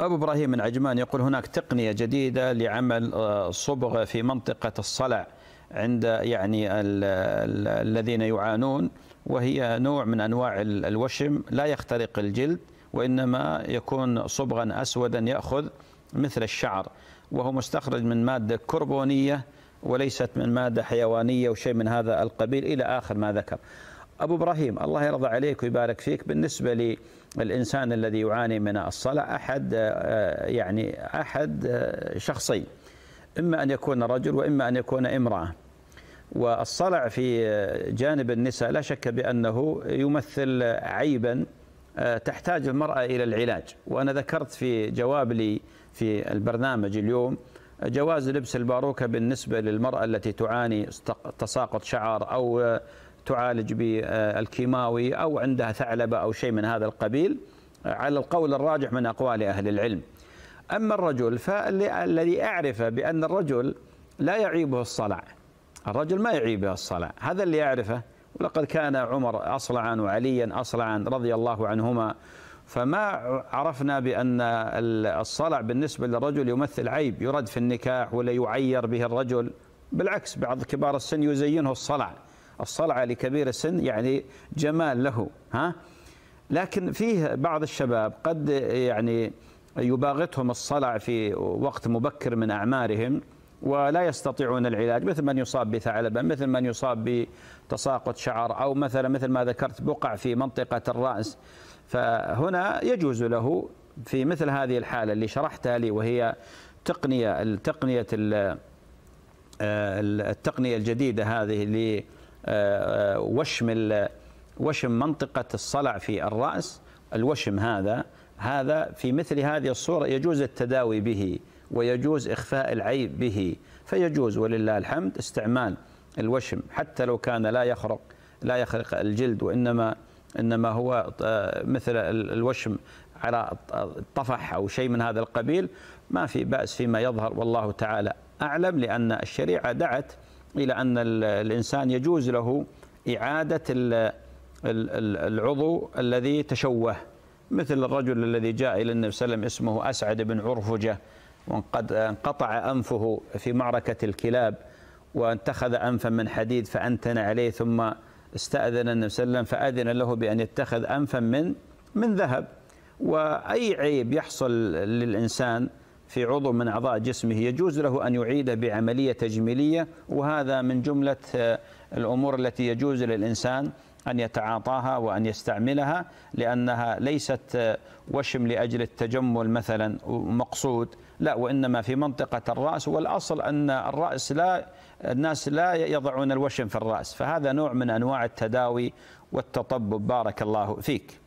أبو إبراهيم من عجمان يقول هناك تقنية جديدة لعمل آه، صبغة في منطقة الصلع عند يعني الذين يعانون وهي نوع من أنواع الوشم لا يخترق الجلد وإنما يكون صبغا أسودا يأخذ مثل الشعر وهو مستخرج من مادة كربونية وليست من مادة حيوانية وشيء من هذا القبيل إلى آخر ما ذكر أبو إبراهيم الله يرضى عليك ويبارك فيك بالنسبة للإنسان الذي يعاني من الصلاة أحد آه، يعني أحد آه، شخصين إما أن يكون رجل وإما أن يكون امرأة والصلع في آه، جانب النساء لا شك بأنه يمثل عيبا تحتاج المرأة إلى العلاج وأنا ذكرت في جواب لي في البرنامج اليوم جواز لبس الباروكة بالنسبة للمرأة التي تعاني تساقط شعر أو تعالج بالكيماوي أو عندها ثعلبة أو شيء من هذا القبيل على القول الراجح من أقوال أهل العلم أما الرجل فالذي أعرفه بأن الرجل لا يعيبه الصلع الرجل ما يعيبه الصلع هذا اللي أعرفه ولقد كان عمر أصلعا وعليا أصلعا رضي الله عنهما فما عرفنا بأن الصلع بالنسبة للرجل يمثل عيب يرد في النكاح ولا يعير به الرجل بالعكس بعض كبار السن يزينه الصلع الصلعة لكبير السن يعني جمال له ها لكن فيه بعض الشباب قد يعني يباغتهم الصلع في وقت مبكر من أعمارهم ولا يستطيعون العلاج مثل من يصاب بثعلبة مثل من يصاب بتساقط شعر أو مثلا مثل ما ذكرت بقع في منطقة الرأس فهنا يجوز له في مثل هذه الحالة اللي شرحتها لي وهي تقنية التقنية آه، التقنية الجديدة هذه اللي وشم وشم منطقة الصلع في الرأس الوشم هذا هذا في مثل هذه الصورة يجوز التداوي به ويجوز إخفاء العيب به فيجوز ولله الحمد استعمال الوشم حتى لو كان لا يخرق لا يخرق الجلد وإنما إنما هو آه، مثل الوشم على الطفح أو شيء من هذا القبيل ما في بأس فيما يظهر والله تعالى أعلم لأن الشريعة دعت إلى أن الإنسان يجوز له إعادة العضو الذي تشوه مثل الرجل الذي جاء إلى النبي صلى الله عليه وسلم اسمه أسعد بن عرفجة وقد انقطع أنفه في معركة الكلاب واتخذ أنفا من حديد فأنتن عليه ثم استأذن النبي صلى الله عليه وسلم فأذن له بأن يتخذ أنفا من من ذهب وأي عيب يحصل للإنسان في عضو من أعضاء جسمه يجوز له أن يعيد بعملية تجميلية وهذا من جملة آه، الأمور التي يجوز للإنسان أن يتعاطاها وأن يستعملها لأنها ليست آه، وشم لأجل التجمل مثلا مقصود لا وإنما في منطقة الرأس والأصل أن الرأس لا الناس لا يضعون الوشم في الرأس فهذا نوع من أنواع التداوي والتطبب بارك الله فيك